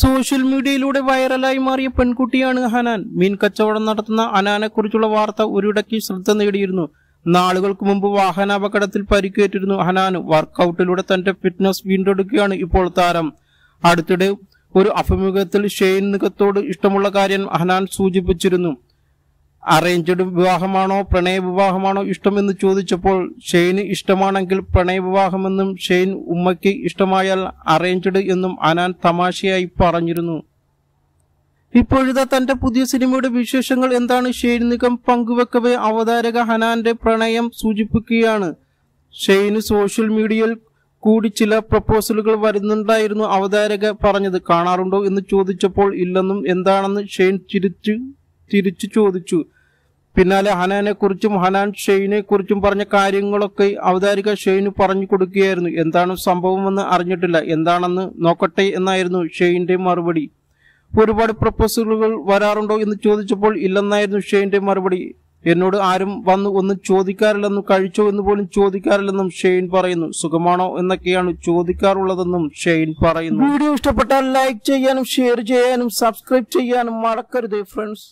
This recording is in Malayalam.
സോഷ്യൽ മീഡിയയിലൂടെ വൈറലായി മാറിയ പെൺകുട്ടിയാണ് ഹനാൻ മീൻ കച്ചവടം നടത്തുന്ന അനാനെക്കുറിച്ചുള്ള വാർത്ത ഒരിടയ്ക്ക് ശ്രദ്ധ നേടിയിരുന്നു നാളുകൾക്ക് മുമ്പ് വാഹനാപകടത്തിൽ പരിക്കേറ്റിരുന്നു ഹനാൻ വർക്കൗട്ടിലൂടെ തന്റെ ഫിറ്റ്നസ് വീണ്ടെടുക്കുകയാണ് ഇപ്പോൾ താരം അടുത്തിടെ ഒരു അഭിമുഖത്തിൽ ഷെയ്ൻ നികത്തോട് ഇഷ്ടമുള്ള കാര്യം ഹനാൻ സൂചിപ്പിച്ചിരുന്നു അറേഞ്ച്ഡ് വിവാഹമാണോ പ്രണയവിവാഹമാണോ ഇഷ്ടമെന്ന് ചോദിച്ചപ്പോൾ ഷെയ്ന് ഇഷ്ടമാണെങ്കിൽ പ്രണയവിവാഹമെന്നും ഷെയ്ൻ ഉമ്മയ്ക്ക് ഇഷ്ടമായാൽ അറേഞ്ച്ഡ് എന്നും അനാൻ തമാശയായി പറഞ്ഞിരുന്നു ഇപ്പോഴത്തെ തന്റെ പുതിയ സിനിമയുടെ വിശേഷങ്ങൾ എന്താണ് ഷെയ്ൻ നിഗം പങ്കുവെക്കവേ അവതാരക ഹനാന്റെ പ്രണയം സൂചിപ്പിക്കുകയാണ് ഷെയ്ന് സോഷ്യൽ മീഡിയയിൽ കൂടി ചില പ്രപ്പോസലുകൾ വരുന്നുണ്ടായിരുന്നു അവതാരക പറഞ്ഞത് കാണാറുണ്ടോ എന്ന് ചോദിച്ചപ്പോൾ ഇല്ലെന്നും എന്താണെന്ന് ഷെയ്ൻ ചിരിച്ചു തിരിച്ചു ചോദിച്ചു പിന്നാലെ ഹനാനെക്കുറിച്ചും ഹനാൻ ഷെയ്നെക്കുറിച്ചും പറഞ്ഞ കാര്യങ്ങളൊക്കെ അവതാരിക ഷെയ്ന് പറഞ്ഞു കൊടുക്കുകയായിരുന്നു എന്താണ് സംഭവമെന്ന് അറിഞ്ഞിട്ടില്ല എന്താണെന്ന് നോക്കട്ടെ എന്നായിരുന്നു ഷെയ്ൻ്റെ മറുപടി ഒരുപാട് പ്രപ്പോസലുകൾ വരാറുണ്ടോ എന്ന് ചോദിച്ചപ്പോൾ ഇല്ലെന്നായിരുന്നു ഷെയ്ൻ്റെ മറുപടി എന്നോട് ആരും വന്ന് ഒന്നും ചോദിക്കാറില്ലെന്നും കഴിച്ചോ എന്ന് പോലും ചോദിക്കാറില്ലെന്നും ഷെയ്ൻ പറയുന്നു സുഖമാണോ എന്നൊക്കെയാണ് ചോദിക്കാറുള്ളതെന്നും ഷെയ്ൻ പറയുന്നു വീഡിയോ ഇഷ്ടപ്പെട്ടാൽ ലൈക്ക് ചെയ്യാനും ഷെയർ ചെയ്യാനും സബ്സ്ക്രൈബ് ചെയ്യാനും മറക്കരുത് ഫ്രണ്ട്സ്